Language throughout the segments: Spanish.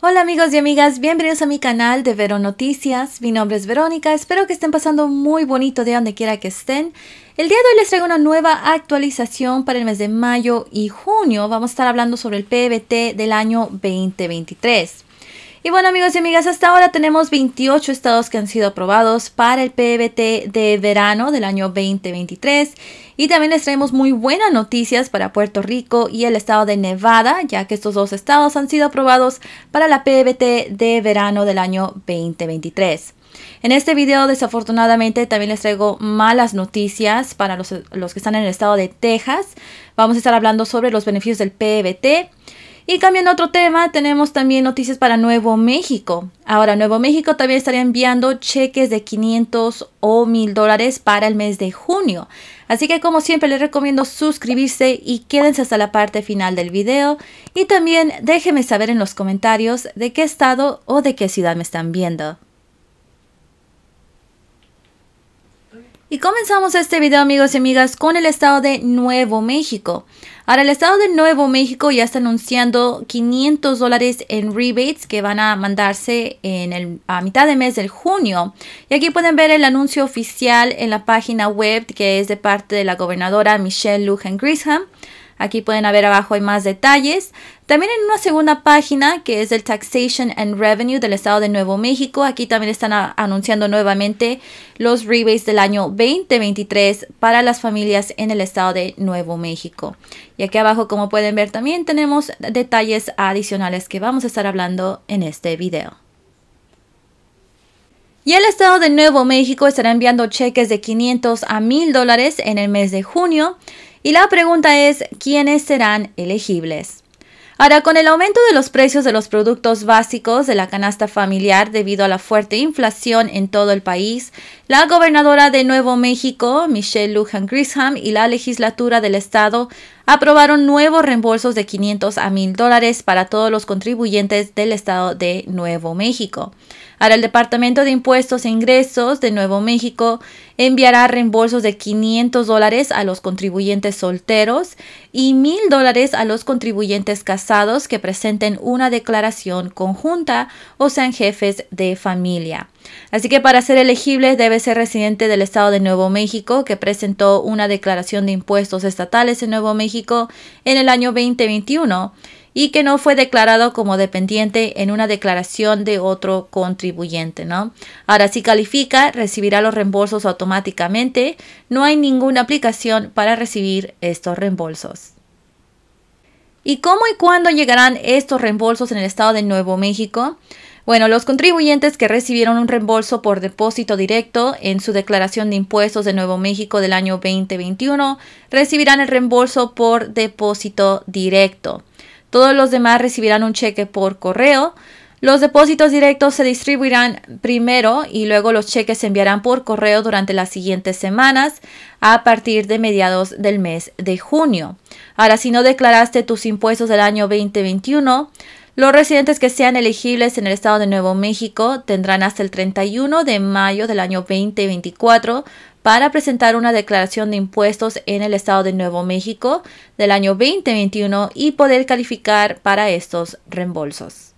Hola amigos y amigas, bienvenidos a mi canal de Vero Noticias. Mi nombre es Verónica, espero que estén pasando muy bonito de donde quiera que estén. El día de hoy les traigo una nueva actualización para el mes de mayo y junio. Vamos a estar hablando sobre el PBT del año 2023. Y bueno amigos y amigas, hasta ahora tenemos 28 estados que han sido aprobados para el PBT de verano del año 2023. Y también les traemos muy buenas noticias para Puerto Rico y el estado de Nevada, ya que estos dos estados han sido aprobados para la PBT de verano del año 2023. En este video desafortunadamente también les traigo malas noticias para los, que están en el estado de Texas. Vamos a estar hablando sobre los beneficios del PBT. Y cambiando a otro tema, tenemos también noticias para Nuevo México. Ahora, Nuevo México también estaría enviando cheques de 500 o 1000 dólares para el mes de junio. Así que como siempre les recomiendo suscribirse y quédense hasta la parte final del video. Y también déjenme saber en los comentarios de qué estado o de qué ciudad me están viendo. Y comenzamos este video amigos y amigas con el estado de Nuevo México. Ahora el estado de Nuevo México ya está anunciando 500 dólares en rebates que van a mandarse en el, a mitad de mes del junio. Y aquí pueden ver el anuncio oficial en la página web que es de parte de la gobernadora Michelle Lujan Grisham. Aquí pueden ver abajo hay más detalles. También en una segunda página que es el Taxation and Revenue del Estado de Nuevo México. Aquí también están anunciando nuevamente los rebates del año 2023 para las familias en el Estado de Nuevo México. Y aquí abajo, como pueden ver, también tenemos detalles adicionales que vamos a estar hablando en este video. Y el Estado de Nuevo México estará enviando cheques de 500 a 1000 dólares en el mes de junio. Y la pregunta es, ¿quiénes serán elegibles? Ahora, con el aumento de los precios de los productos básicos de la canasta familiar debido a la fuerte inflación en todo el país, la gobernadora de Nuevo México, Michelle Lujan Grisham, y la legislatura del estado aprobaron nuevos reembolsos de 500 a 1000 dólares para todos los contribuyentes del estado de Nuevo México. Ahora el Departamento de Impuestos e Ingresos de Nuevo México enviará reembolsos de 500 dólares a los contribuyentes solteros y 1000 dólares a los contribuyentes casados que presenten una declaración conjunta o sean jefes de familia. Así que para ser elegible debe ser residente del Estado de Nuevo México, que presentó una declaración de impuestos estatales en Nuevo México en el año 2021 y que no fue declarado como dependiente en una declaración de otro contribuyente, ¿no? Ahora, si califica, recibirá los reembolsos automáticamente. No hay ninguna aplicación para recibir estos reembolsos. ¿Y cómo y cuándo llegarán estos reembolsos en el estado de Nuevo México? Bueno, los contribuyentes que recibieron un reembolso por depósito directo en su declaración de impuestos de Nuevo México del año 2021 recibirán el reembolso por depósito directo. Todos los demás recibirán un cheque por correo. Los depósitos directos se distribuirán primero y luego los cheques se enviarán por correo durante las siguientes semanas a partir de mediados del mes de junio. Ahora, si no declaraste tus impuestos del año 2021, los residentes que sean elegibles en el estado de Nuevo México tendrán hasta el 31 de mayo del año 2024 para presentar una declaración de impuestos en el estado de Nuevo México del año 2021 y poder calificar para estos reembolsos.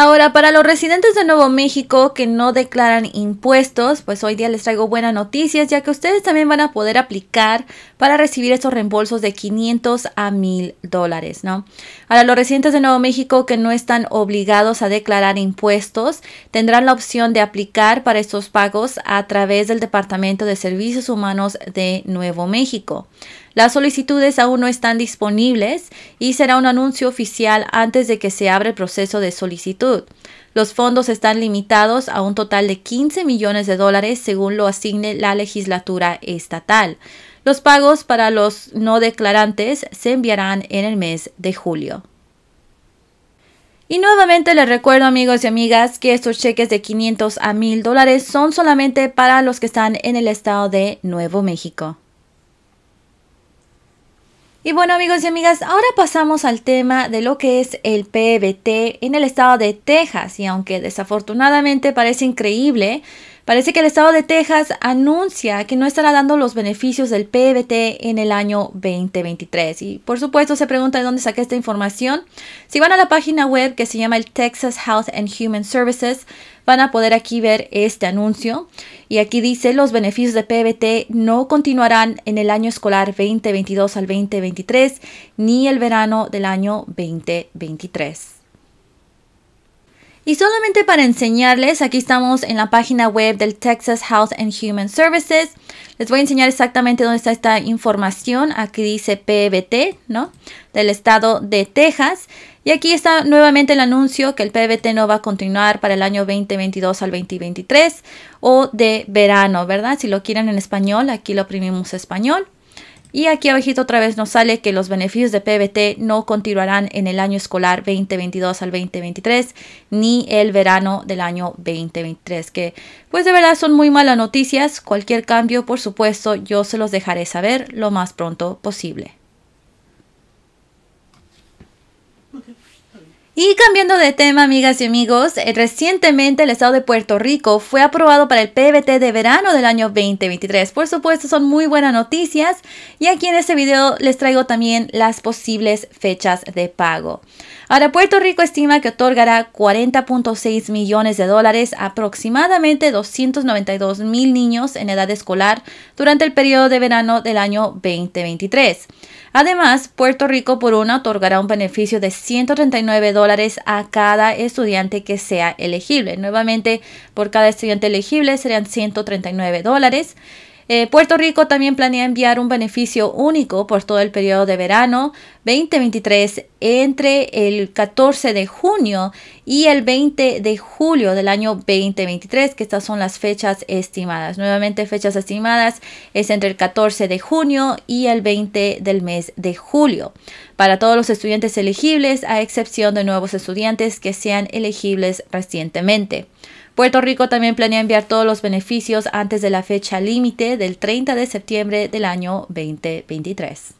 Ahora, para los residentes de Nuevo México que no declaran impuestos, pues hoy día les traigo buenas noticias, ya que ustedes también van a poder aplicar para recibir estos reembolsos de 500 a 1000 dólares, ¿no? Ahora, los residentes de Nuevo México que no están obligados a declarar impuestos tendrán la opción de aplicar para estos pagos a través del Departamento de Servicios Humanos de Nuevo México. Las solicitudes aún no están disponibles y será un anuncio oficial antes de que se abra el proceso de solicitud. Los fondos están limitados a un total de 15 millones de dólares según lo asigne la legislatura estatal. Los pagos para los no declarantes se enviarán en el mes de julio. Y nuevamente les recuerdo amigos y amigas que estos cheques de 500 a 1000 dólares son solamente para los que están en el estado de Nuevo México. Y bueno amigos y amigas, ahora pasamos al tema de lo que es el PBT e en el estado de Texas y aunque desafortunadamente parece increíble, Parece que el estado de Texas anuncia que no estará dando los beneficios del PBT en el año 2023. Y por supuesto se pregunta de dónde saqué esta información. Si van a la página web que se llama el Texas Health and Human Services, van a poder aquí ver este anuncio. Y aquí dice, los beneficios de PBT no continuarán en el año escolar 2022 al 2023 ni el verano del año 2023. Y solamente para enseñarles, aquí estamos en la página web del Texas Health and Human Services. Les voy a enseñar exactamente dónde está esta información. Aquí dice PBT, ¿no? Del estado de Texas. Y aquí está nuevamente el anuncio que el PBT no va a continuar para el año 2022 al 2023 o de verano, ¿verdad? Si lo quieren en español, aquí lo oprimimos español. Y aquí abajito otra vez nos sale que los beneficios de PBT no continuarán en el año escolar 2022 al 2023 ni el verano del año 2023, que pues de verdad son muy malas noticias. Cualquier cambio, por supuesto, yo se los dejaré saber lo más pronto posible. Y cambiando de tema, amigas y amigos, eh, recientemente el estado de Puerto Rico fue aprobado para el PBT de verano del año 2023. Por supuesto, son muy buenas noticias y aquí en este video les traigo también las posibles fechas de pago. Ahora, Puerto Rico estima que otorgará 40.6 millones de dólares aproximadamente 292 mil niños en edad escolar durante el periodo de verano del año 2023. Además, Puerto Rico por una otorgará un beneficio de 139 dólares a cada estudiante que sea elegible. Nuevamente, por cada estudiante elegible serían 139 dólares. Eh, Puerto Rico también planea enviar un beneficio único por todo el periodo de verano 2023 entre el 14 de junio y el 20 de julio del año 2023, que estas son las fechas estimadas. Nuevamente, fechas estimadas es entre el 14 de junio y el 20 del mes de julio. Para todos los estudiantes elegibles, a excepción de nuevos estudiantes que sean elegibles recientemente. Puerto Rico también planea enviar todos los beneficios antes de la fecha límite del 30 de septiembre del año 2023.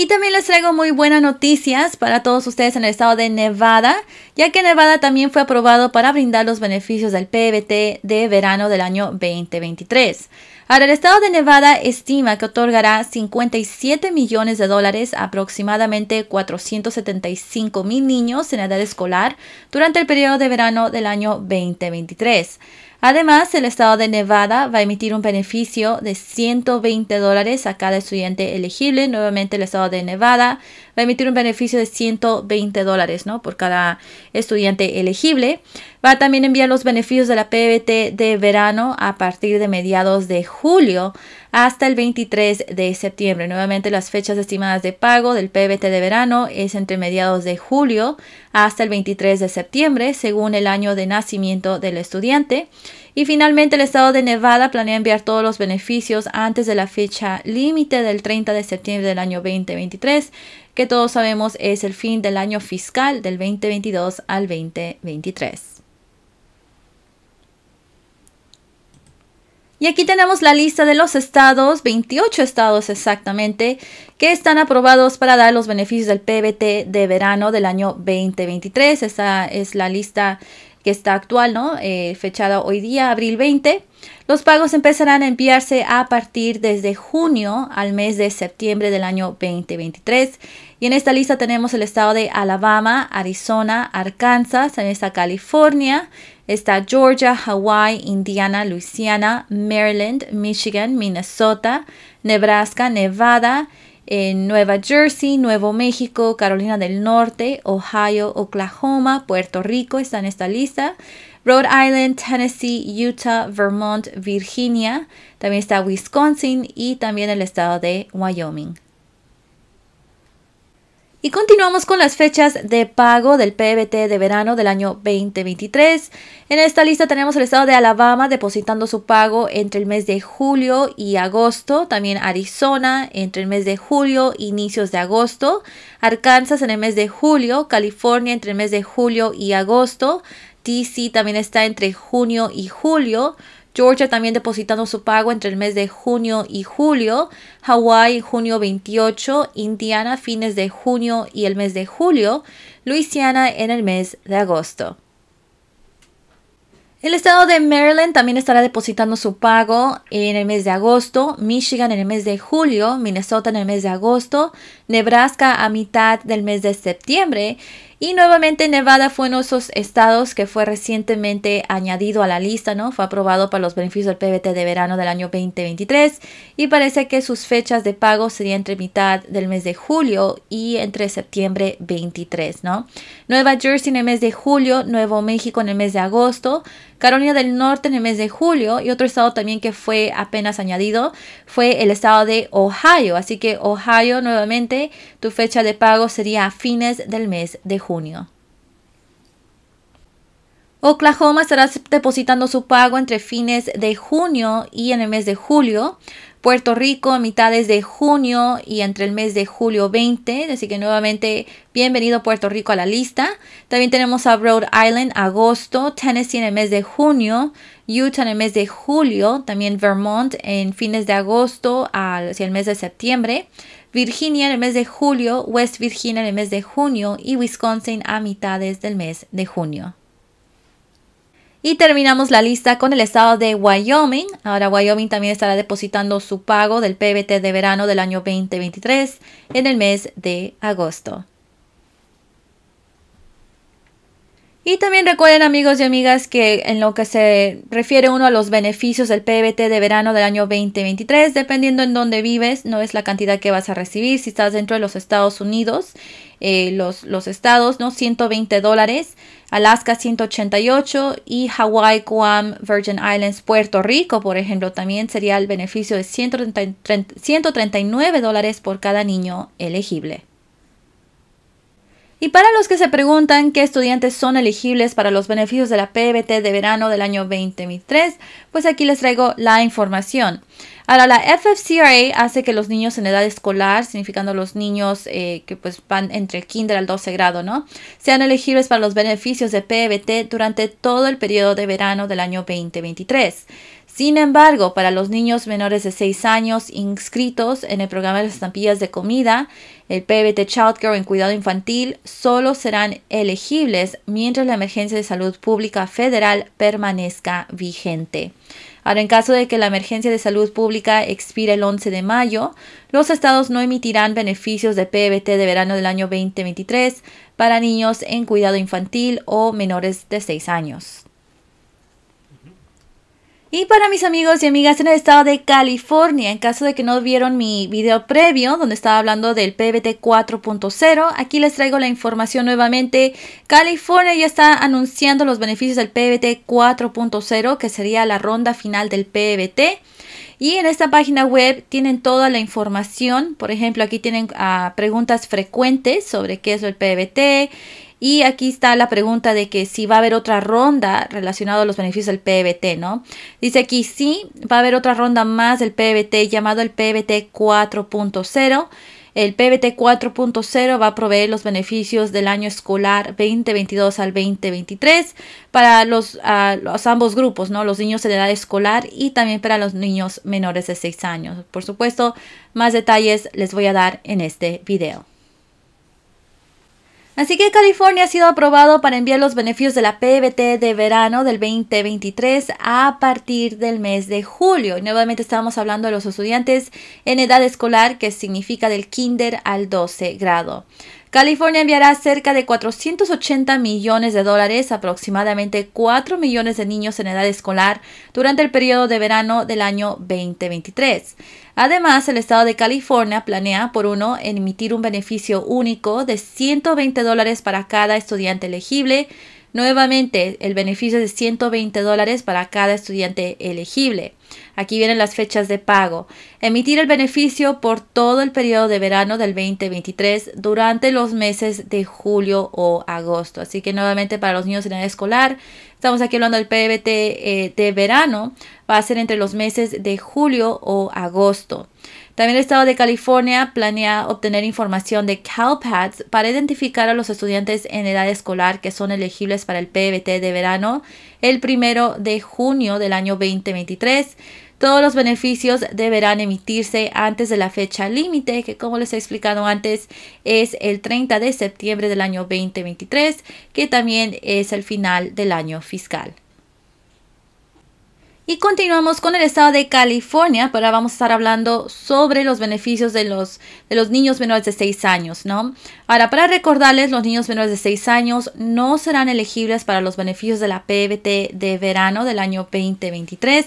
Y también les traigo muy buenas noticias para todos ustedes en el estado de Nevada, ya que Nevada también fue aprobado para brindar los beneficios del PBT de verano del año 2023. Ahora, el estado de Nevada estima que otorgará 57 millones de dólares a aproximadamente 475 mil niños en edad escolar durante el periodo de verano del año 2023. Además, el estado de Nevada va a emitir un beneficio de 120 dólares a cada estudiante elegible. Nuevamente, el estado de Nevada va a emitir un beneficio de 120 dólares ¿no? por cada estudiante elegible. Va a también enviar los beneficios de la PBT de verano a partir de mediados de julio hasta el 23 de septiembre. Nuevamente las fechas estimadas de pago del PBT de verano es entre mediados de julio hasta el 23 de septiembre, según el año de nacimiento del estudiante. Y finalmente el estado de Nevada planea enviar todos los beneficios antes de la fecha límite del 30 de septiembre del año 2023 que todos sabemos es el fin del año fiscal del 2022 al 2023. Y aquí tenemos la lista de los estados, 28 estados exactamente, que están aprobados para dar los beneficios del PBT de verano del año 2023. esta es la lista que está actual, ¿no? Eh, fechada hoy día, abril 20. Los pagos empezarán a enviarse a partir desde junio al mes de septiembre del año 2023 y en esta lista tenemos el estado de Alabama, Arizona, Arkansas, también está California, está Georgia, Hawaii, Indiana, Luisiana, Maryland, Michigan, Minnesota, Nebraska, Nevada, eh, Nueva Jersey, Nuevo México, Carolina del Norte, Ohio, Oklahoma, Puerto Rico está en esta lista. Rhode Island, Tennessee, Utah, Vermont, Virginia. También está Wisconsin y también el estado de Wyoming. Y continuamos con las fechas de pago del PBT de verano del año 2023. En esta lista tenemos el estado de Alabama depositando su pago entre el mes de julio y agosto, también Arizona entre el mes de julio e inicios de agosto, Arkansas en el mes de julio, California entre el mes de julio y agosto, DC también está entre junio y julio, Georgia también depositando su pago entre el mes de junio y julio, Hawaii, junio 28, Indiana fines de junio y el mes de julio, Luisiana en el mes de agosto. El estado de Maryland también estará depositando su pago en el mes de agosto, Michigan en el mes de julio, Minnesota en el mes de agosto, Nebraska a mitad del mes de septiembre y nuevamente Nevada fue uno de esos estados que fue recientemente añadido a la lista, ¿no? Fue aprobado para los beneficios del PBT de verano del año 2023 y parece que sus fechas de pago serían entre mitad del mes de julio y entre septiembre 23, ¿no? Nueva Jersey en el mes de julio, Nuevo México en el mes de agosto, Carolina del Norte en el mes de julio y otro estado también que fue apenas añadido fue el estado de Ohio. Así que Ohio nuevamente tu fecha de pago sería a fines del mes de junio. Oklahoma estará depositando su pago entre fines de junio y en el mes de julio. Puerto Rico a mitades de junio y entre el mes de julio 20. Así que nuevamente, bienvenido Puerto Rico a la lista. También tenemos a Rhode Island, agosto, Tennessee en el mes de junio, Utah en el mes de julio, también Vermont en fines de agosto hacia el mes de septiembre, Virginia en el mes de julio, West Virginia en el mes de junio y Wisconsin a mitades del mes de junio. Y terminamos la lista con el estado de Wyoming. Ahora Wyoming también estará depositando su pago del PBT de verano del año 2023 en el mes de agosto. Y también recuerden amigos y amigas que en lo que se refiere uno a los beneficios del PBT de verano del año 2023, dependiendo en dónde vives, no es la cantidad que vas a recibir. Si estás dentro de los Estados Unidos, eh, los, estados, ¿no? 120 dólares, Alaska 188 y Hawaii, Guam, Virgin Islands, Puerto Rico, por ejemplo, también sería el beneficio de 139 dólares por cada niño elegible. Y para los que se preguntan qué estudiantes son elegibles para los beneficios de la PBT de verano del año 2023, pues aquí les traigo la información. Ahora, la FFCRA hace que los niños en edad escolar, significando los niños eh, que pues van entre el kinder al 12 grado, ¿no? Sean elegibles para los beneficios de PBT durante todo el periodo de verano del año 2023. Sin embargo, para los niños menores de 6 años inscritos en el programa de las estampillas de comida, el PBT Care en cuidado infantil solo serán elegibles mientras la emergencia de salud pública federal permanezca vigente. Ahora, en caso de que la emergencia de salud pública expire el 11 de mayo, los estados no emitirán beneficios de PBT de verano del año 2023 para niños en cuidado infantil o menores de 6 años. Y para mis amigos y amigas en el estado de California, en caso de que no vieron mi video previo donde estaba hablando del PBT 4.0, aquí les traigo la información nuevamente. California ya está anunciando los beneficios del PBT 4.0, que sería la ronda final del PBT. Y en esta página web tienen toda la información. Por ejemplo, aquí tienen ah, preguntas frecuentes sobre qué es el PBT, y aquí está la pregunta de que si va a haber otra ronda relacionada a los beneficios del PBT, ¿no? Dice aquí sí, va a haber otra ronda más del PBT llamado el PBT 4.0. El PBT 4.0 va a proveer los beneficios del año escolar 2022 al 2023 para los, ambos grupos, ¿no? Los niños de edad escolar y también para los niños menores de 6 años. Por supuesto, más detalles les voy a dar en este video. Así que California ha sido aprobado para enviar los beneficios de la PBT de verano del 2023 a partir del mes de julio. Y nuevamente estamos hablando de los estudiantes en edad escolar, que significa del kinder al 12 grado. California enviará cerca de 480 millones de dólares, aproximadamente 4 millones de niños en edad escolar, durante el periodo de verano del año 2023. Además, el estado de California planea, por uno, emitir un beneficio único de 120 dólares para cada estudiante elegible Nuevamente, el beneficio es de 120 dólares para cada estudiante elegible. Aquí vienen las fechas de pago. Emitir el beneficio por todo el periodo de verano del 2023 durante los meses de julio o agosto. Así que nuevamente para los niños en edad escolar, estamos aquí hablando del PBT eh, de verano, va a ser entre los meses de julio o agosto. También el estado de California planea obtener información de CalPADS para identificar a los estudiantes en edad escolar que son elegibles para el PBT de verano el primero de junio del año 2023. Todos los beneficios deberán emitirse antes de la fecha límite, que como les he explicado antes es el 30 de septiembre del año 2023, que también es el final del año fiscal. Y continuamos con el estado de California, pero ahora vamos a estar hablando sobre los beneficios de los, de los niños menores de 6 años, ¿no? Ahora, para recordarles, los niños menores de 6 años no serán elegibles para los beneficios de la PBT de verano del año 2023.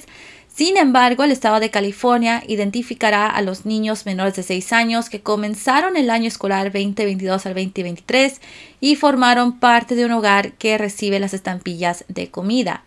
Sin embargo, el Estado de California identificará a los niños menores de 6 años que comenzaron el año escolar 2022 al 2023 y formaron parte de un hogar que recibe las estampillas de comida.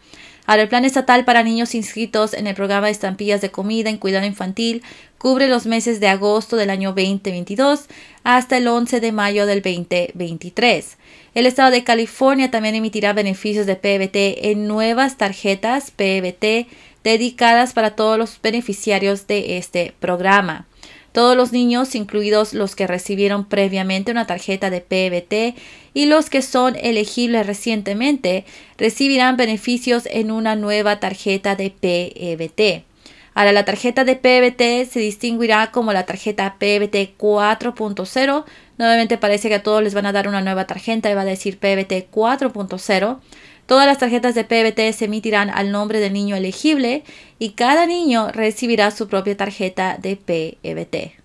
Ahora, el plan estatal para niños inscritos en el programa de estampillas de comida en cuidado infantil cubre los meses de agosto del año 2022 hasta el 11 de mayo del 2023. El estado de California también emitirá beneficios de PBT e en nuevas tarjetas PBT e dedicadas para todos los beneficiarios de este programa. Todos los niños, incluidos los que recibieron previamente una tarjeta de PBT y los que son elegibles recientemente, recibirán beneficios en una nueva tarjeta de PBT. Ahora, la tarjeta de PBT se distinguirá como la tarjeta PBT 4.0. Nuevamente parece que a todos les van a dar una nueva tarjeta y va a decir PBT 4.0. Todas las tarjetas de PBT se emitirán al nombre del niño elegible y cada niño recibirá su propia tarjeta de PBT.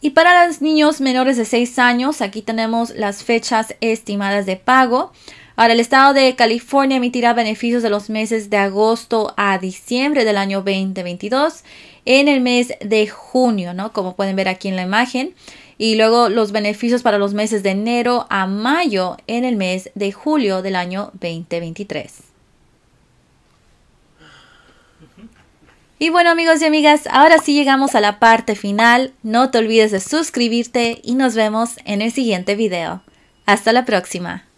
Y para los niños menores de 6 años, aquí tenemos las fechas estimadas de pago. Ahora, el estado de California emitirá beneficios de los meses de agosto a diciembre del año 2022 en el mes de junio, ¿no? Como pueden ver aquí en la imagen y luego los beneficios para los meses de enero a mayo en el mes de julio del año 2023. Y bueno amigos y amigas, ahora sí llegamos a la parte final. No te olvides de suscribirte y nos vemos en el siguiente video. Hasta la próxima.